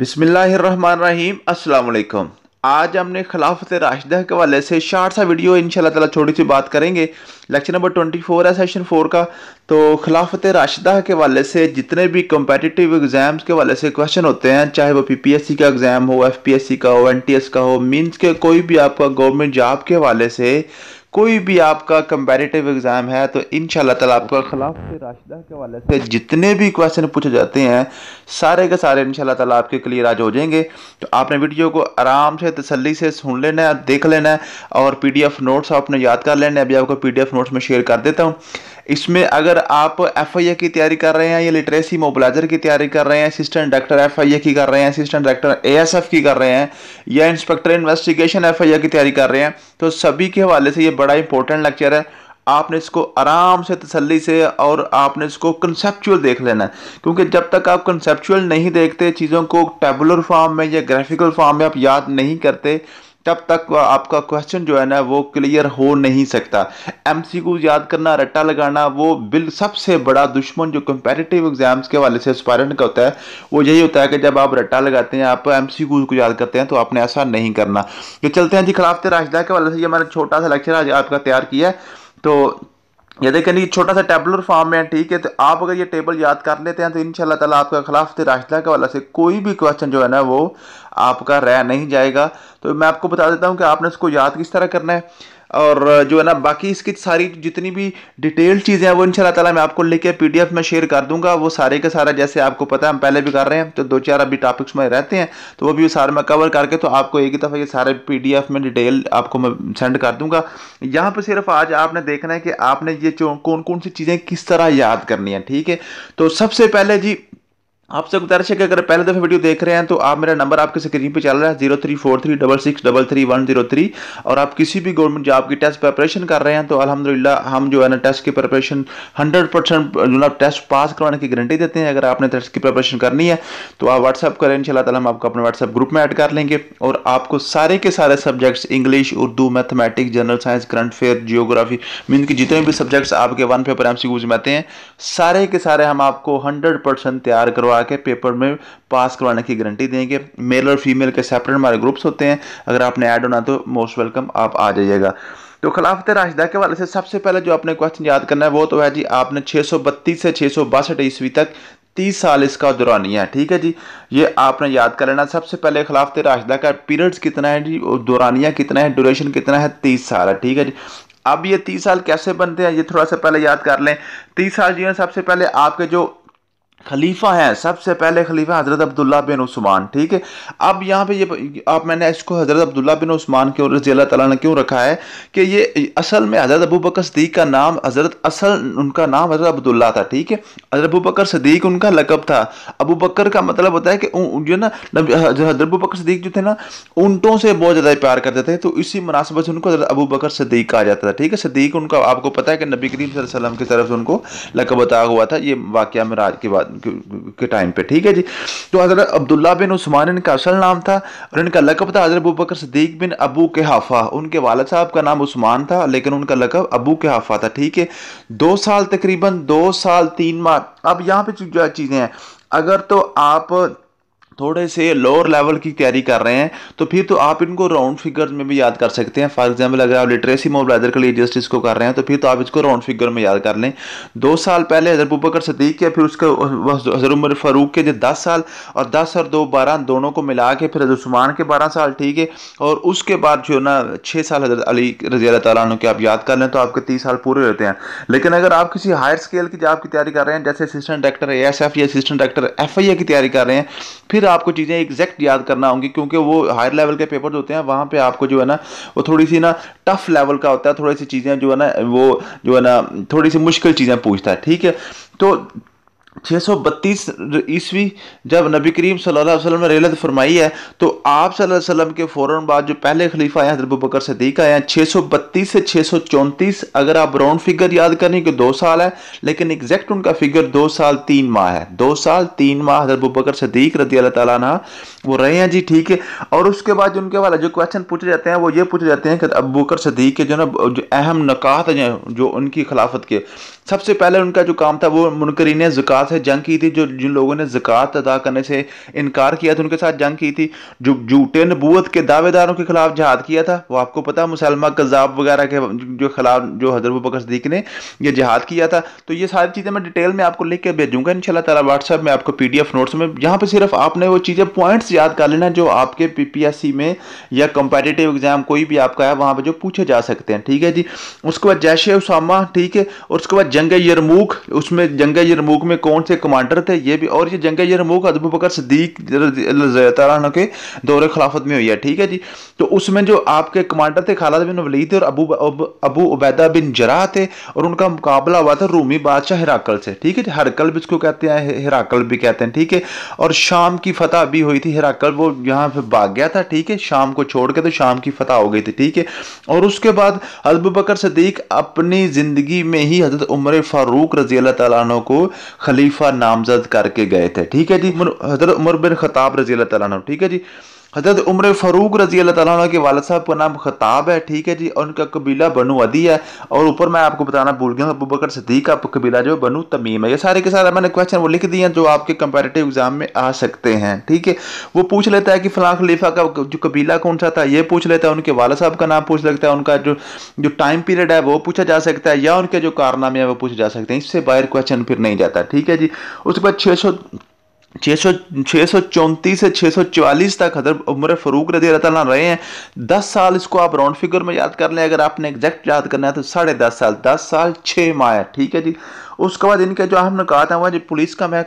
बिसमीम असलकम आज हमने खिलाफत राशिदा के वाले से शार्ट सा वीडियो इन ताला छोटी सी बात करेंगे लेक्चर नंबर ट्वेंटी फोर है सेशन फोर का तो खिलाफत राशिदा के वाले से जितने भी कम्पटिटिव एग्ज़ाम्स के वाले से क्वेश्चन होते हैं चाहे वो पीपीएससी का एग्ज़ाम हो एफपीएससी का हो एनटीएस का हो मींस के कोई भी आपका गवर्नमेंट जॉब के वाले से कोई भी आपका कंपेरेटिव एग्ज़ाम है तो इन शाह आपका खिलाफ राशिदा के वाले से जितने भी क्वेश्चन पूछे जाते हैं सारे के सारे इन शाह आपके क्लियर आज हो जाएंगे तो आपने वीडियो को आराम से तसली से सुन लेना है देख लेना है और एफ नोट्स आपने याद कर लेना है अभी आपको एफ नोट्स में शेयर कर देता हूँ इसमें अगर आप एफ की तैयारी कर रहे हैं या लिटरेसी मोबलाइजर की तैयारी कर रहे हैं असिस्टेंट डायरेक्टर एफ की कर रहे हैं असिस्टेंट डायरेक्टर ए की कर रहे हैं या इंस्पेक्टर इन्वेस्टिगेशन एफ की तैयारी कर रहे हैं तो सभी के हवाले से ये बड़ा इंपॉर्टेंट लेक्चर है आपने इसको आराम से तसल्ली से और आपने इसको कंसेप्चुअल देख लेना है क्योंकि जब तक आप कंसेप्चुअल नहीं देखते चीज़ों को टेबुलर फॉर्म में या ग्राफिकल फॉर्म में आप याद नहीं करते तब तक आपका क्वेश्चन जो है ना वो क्लियर हो नहीं सकता एम याद करना रट्टा लगाना वो बिल सबसे बड़ा दुश्मन जो कंपेरेटिव एग्जाम्स के वाले से स्पायरेंट का होता है वो यही होता है कि जब आप रट्टा लगाते हैं आप एम को याद करते हैं तो आपने ऐसा नहीं करना ये तो चलते हैं जी खिलाफ राशिदा के वाले से ये मैंने छोटा सा लेक्चर आज आपका तैयार किया है तो ये देखें ये छोटा सा टेबलर फॉर्म में है ठीक है तो आप अगर ये टेबल याद कर लेते हैं तो इन ताला आपका खिलाफ राशिदा के वाला से कोई भी क्वेश्चन जो है ना वो आपका रह नहीं जाएगा तो मैं आपको बता देता हूँ कि आपने इसको याद किस तरह करना है और जो है ना बाकी इसकी सारी जितनी भी डिटेल चीज़ें हैं वो इन तला मैं आपको लेके पीडीएफ में शेयर कर दूंगा वो सारे का सारा जैसे आपको पता है हम पहले भी कर रहे हैं तो दो चार अभी टॉपिक्स में रहते हैं तो वो भी सारे मैं कवर करके तो आपको एक ही दफ़ा ये सारे पी में डिटेल आपको मैं सेंड कर दूंगा यहाँ पर सिर्फ आज आपने देखना है कि आपने ये कौन कौन सी चीज़ें किस तरह याद करनी है ठीक है तो सबसे पहले जी आपसे गुजारिश है कि अगर पहले दफ़े वीडियो देख रहे हैं तो आप मेरा नंबर आपके स्क्रीन पे चल रहा है zero three four three double six double three one zero three और आप किसी भी गवर्नमेंट जॉब की टेस्ट प्रेपरेशन कर रहे हैं तो अल्हम्दुलिल्लाह हम जो है ना टेस्ट की प्रेपरेशन हंड्रेड परसेंट जो ना टेस्ट पास करवाने की गारंटी देते हैं अगर आपने टेस्ट की प्रेपरेशन करनी है तो आप व्हाट्सअप करें इन तला हम आपको अपने व्हाट्सअप ग्रुप में ऐड कर लेंगे और आपको सारे के सारे subjects English Urdu mathematics general science current affair geography mean के जितने भी सब्जेक्ट्स आपके वन पेपर एम में आते हैं सारे के सारे हम आपको हंड्रेड तैयार करवा करवा के पेपर में पास करवाने की गारंटी देंगे मेल और फीमेल के सेपरेट हमारे ग्रुप्स होते हैं अगर आपने ऐड होना तो मोस्ट वेलकम आप आ जाइएगा तो खिलाफत राशिदा के वाले से सबसे पहले जो आपने क्वेश्चन याद करना है वो तो है जी आपने छः से छः सौ ईस्वी तक तीस साल इसका दौरानिया है ठीक है जी ये आपने याद कर लेना सबसे पहले खिलाफत राशिदा का पीरियड्स कितना है जी दौरानिया कितना है ड्यूरेशन कितना है तीस साल है ठीक है जी अब ये तीस साल कैसे बनते हैं ये थोड़ा सा पहले याद कर लें तीस साल जो है सबसे पहले आपके जो खलीफा है सबसे पहले खलीफा हज़रत अब्दुल्ला बिन उस्मान ठीक है अब यहाँ पे ये आप मैंने इसको हज़रत अब्दुल्ला बिन उस्मान के और रजी अल्लाह तला ने क्यों रखा है कि ये असल में हज़रत अबू बकर सदीक का नाम हज़रत असल उनका नाम हज़रत अब्दुल्ला था ठीक है हज़रत अबू बकर सदीक उनका लकब था अबू बकर का मतलब होता है कि जो ना हज़रत अबू बकर सदीक जो थे ना ऊँटों से बहुत ज़्यादा प्यार करते थे तो इसी मुनासिबत से उनको हज़रत अबू बकर सदीक कहा जाता था ठीक है सदीक उनका आपको पता है कि नबी करीम वसल्लम की तरफ से उनको लकब बताया हुआ था ये वाक्य मराज के बाद के टाइम पे ठीक है जी तो हज़रत अब्दुल्ला बिन उस्मान इनका असल नाम था और इनका लकब था हज़रत अबू बकर सदीक बिन अबू के हाफा उनके वाल साहब का नाम उस्मान था लेकिन उनका लकब अबू के हाफा था ठीक है दो साल तकरीबन दो साल तीन माह अब यहाँ पे जो चीज़ें हैं अगर तो आप थोड़े से लोअर लेवल की तैयारी कर रहे हैं तो फिर तो आप इनको राउंड फिगर में भी याद कर सकते हैं फॉर एग्जाम्पल अगर आप लिटरेसी मोबलाइजर के लिए जस्टिस को कर रहे हैं तो फिर तो आप इसको राउंड फिगर में याद कर लें दो साल पहले हजर बुबकर सदीक या फिर उसके हजर उमर फारूक के जो दस साल और दस और दो बारह दोनों को मिला के फिर हजरसमान के बारह साल ठीक है और उसके बाद जो ना छः साल हजरत अली रजी अल्लाह के आप याद कर लें तो आपके तीस साल पूरे रहते हैं लेकिन अगर आप किसी हायर स्केल की जॉब की तैयारी कर रहे हैं जैसे assistant director A S F या assistant director F I A की तैयारी कर रहे हैं फिर आपको चीज़ें एग्जैक्ट याद करना होंगी क्योंकि वो हायर लेवल के पेपर होते हैं वहाँ पर आपको जो है ना वो थोड़ी सी ना टफ लेवल का होता है थोड़ी सी चीज़ें जो है ना वो जो है ना थोड़ी सी मुश्किल चीज़ें पूछता है ठीक है तो छः सौ बत्तीस ईस्वी जब नबी करीम सल्लल्लाहु अलैहि वसल्लम ने रेलत फरमाई है तो आप सल्लल्लाहु अलैहि वसल्लम के फ़ौर बाद जो पहले खलीफा आए हजरत बकर सदीक आए हैं छः सौ बत्तीस से छः सौ चौंतीस अगर आप राउंड फिगर याद करें कि दो साल है लेकिन एग्जैक्ट उनका फिगर दो साल तीन माह है दो साल तीन माह हजरत बकर सदीक रदी अल्लाह ताला वो रहे हैं जी ठीक है और उसके बाद उनके वाला जो क्वेश्चन पूछे जाते हैं वो ये पूछे जाते हैं कि अब बकर सदीक के जो ना जो अहम नकात हैं जो उनकी खिलाफत के सबसे पहले उनका जो काम था वो मुनकरीन जुक़ात साथ जंग की थी जो जिन लोगों ने जक़ात अदा करने से इनकार किया था उनके साथ जंग की थी जो जूटे नबूत के दावेदारों के खिलाफ जहाद किया था वो आपको पता मुसलमा कज़ाब वगैरह के जो खिलाफ जो हजरब बकर सदीक ने यह जहाद किया था तो ये सारी चीज़ें मैं डिटेल में आपको लिख के भेजूंगा इन तला व्हाट्सएप में आपको पी नोट्स में यहाँ पर सिर्फ आपने वो चीज़ें पॉइंट्स याद कर लेना जो आपके पी में या कंपेटेटिव एग्जाम कोई भी आपका है वहाँ पर जो पूछे जा सकते हैं ठीक है जी उसके बाद जैश उसामा ठीक है और उसके बाद जंग यरमूक उसमें जंग यरमूक में कौन से कमांडर थे ये भी और ये जंग यरमूक अदबू बकर सदीक के दौरे खिलाफत में हुई है ठीक है जी तो उसमें जो आपके कमांडर थे खालद बिन वलीद थे और अबू अबू उबैदा बिन जरा थे और उनका मुकाबला हुआ था रूमी बादशाह हिराकल से ठीक है जी हरकल भी इसको कहते हैं हिराकल भी कहते हैं ठीक है और शाम की फतह भी हुई थी हिराकल वो यहाँ पर भाग गया था ठीक है शाम को छोड़ के तो शाम की फतह हो गई थी ठीक है और उसके बाद अदबू बकर सदीक अपनी ज़िंदगी में ही हजरत उमर फ़ारूक रजी अल्लाह तु को खली खलीफा नामजद करके गए थे ठीक है जी हजरत उमर बिन खताब रजील तला ठीक है जी हजरत उम्र फरूक रजी अल्लाह तला के वाल साहब का नाम खताब है ठीक है जी और उनका कबीला बनु अदी है और ऊपर मैं आपको बताना भूल गया अबू बकर सदीक का कबीला जो बनु तमीम है ये सारे के सारे मैंने क्वेश्चन वो लिख दिए हैं जो आपके कंपेरेटिव एग्जाम में आ सकते हैं ठीक है वो पूछ लेता है कि फ़लाँ खलीफा का जो कबीला कौन सा था ये पूछ लेता है उनके वाल साहब का नाम पूछ लेता है उनका जो जो टाइम पीरियड है वो पूछा जा सकता है या उनके जो कारनामे हैं वो पूछे जा सकते हैं इससे बाहर क्वेश्चन फिर नहीं जाता ठीक है जी उसके बाद छः छः सौ छः सौ चौंतीस से छः सौ तक हजर उम्र फ़रूक रदी रतला रहे हैं दस साल इसको आप राउंड फिगर में याद कर लें अगर आपने एग्जैक्ट याद करना है तो साढ़े दस साल दस साल छः माह ठीक है जी उसके बाद इनके जो हमने कहा था वह जो पुलिस का मैं